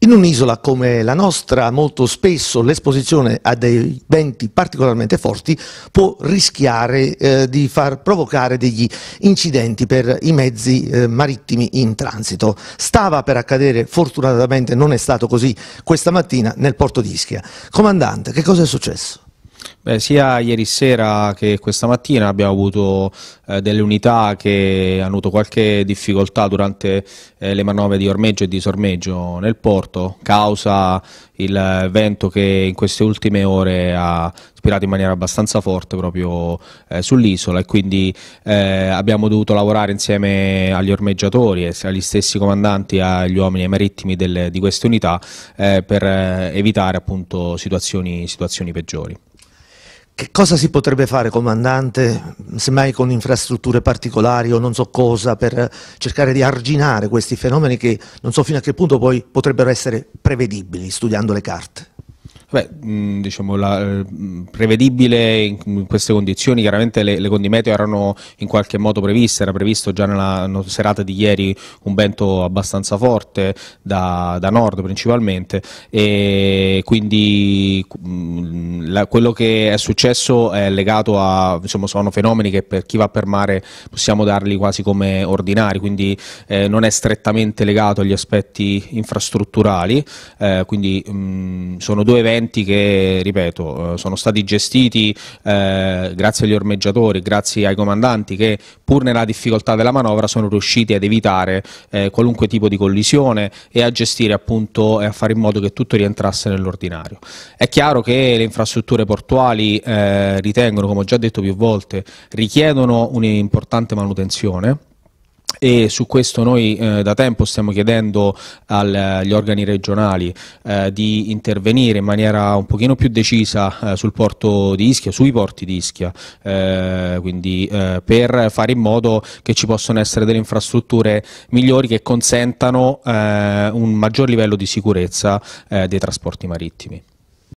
In un'isola come la nostra molto spesso l'esposizione a dei venti particolarmente forti può rischiare eh, di far provocare degli incidenti per i mezzi eh, marittimi in transito. Stava per accadere, fortunatamente non è stato così questa mattina nel porto di Ischia. Comandante, che cosa è successo? Beh, sia ieri sera che questa mattina abbiamo avuto eh, delle unità che hanno avuto qualche difficoltà durante eh, le manovre di ormeggio e di sormeggio nel porto, causa il vento che in queste ultime ore ha spirato in maniera abbastanza forte proprio eh, sull'isola e quindi eh, abbiamo dovuto lavorare insieme agli ormeggiatori e agli stessi comandanti, e agli uomini marittimi delle, di queste unità eh, per eh, evitare appunto situazioni, situazioni peggiori. Che cosa si potrebbe fare, comandante, semmai con infrastrutture particolari o non so cosa, per cercare di arginare questi fenomeni che non so fino a che punto poi potrebbero essere prevedibili studiando le carte? Beh, mm, diciamo, la, eh, mm, prevedibile in, in, queste condizioni, chiaramente le, le condi erano in qualche modo previste, era previsto già nella no, serata di ieri un vento abbastanza forte da, da nord principalmente e quindi mm, la, quello che è successo è legato a, insomma, sono fenomeni che per chi va per mare possiamo darli quasi come ordinari, quindi eh, non è strettamente legato agli aspetti infrastrutturali, eh, quindi sono due eventi eventi che, ripeto, eh, sono stati gestiti eh, grazie agli ormeggiatori, grazie ai comandanti che pur nella difficoltà della manovra sono riusciti ad evitare eh, qualunque tipo di collisione e a gestire appunto e a fare in modo che tutto rientrasse nell'ordinario. È chiaro che le infrastrutture portuali eh, ritengono, come ho già detto più volte, richiedono un'importante manutenzione e su questo noi eh, da tempo stiamo chiedendo agli organi regionali eh, di intervenire in maniera un pochino più decisa eh, sul porto di Ischia, sui porti di Ischia, eh, quindi eh, per fare in modo che ci possano essere delle infrastrutture migliori che consentano eh, un maggior livello di sicurezza dei trasporti marittimi.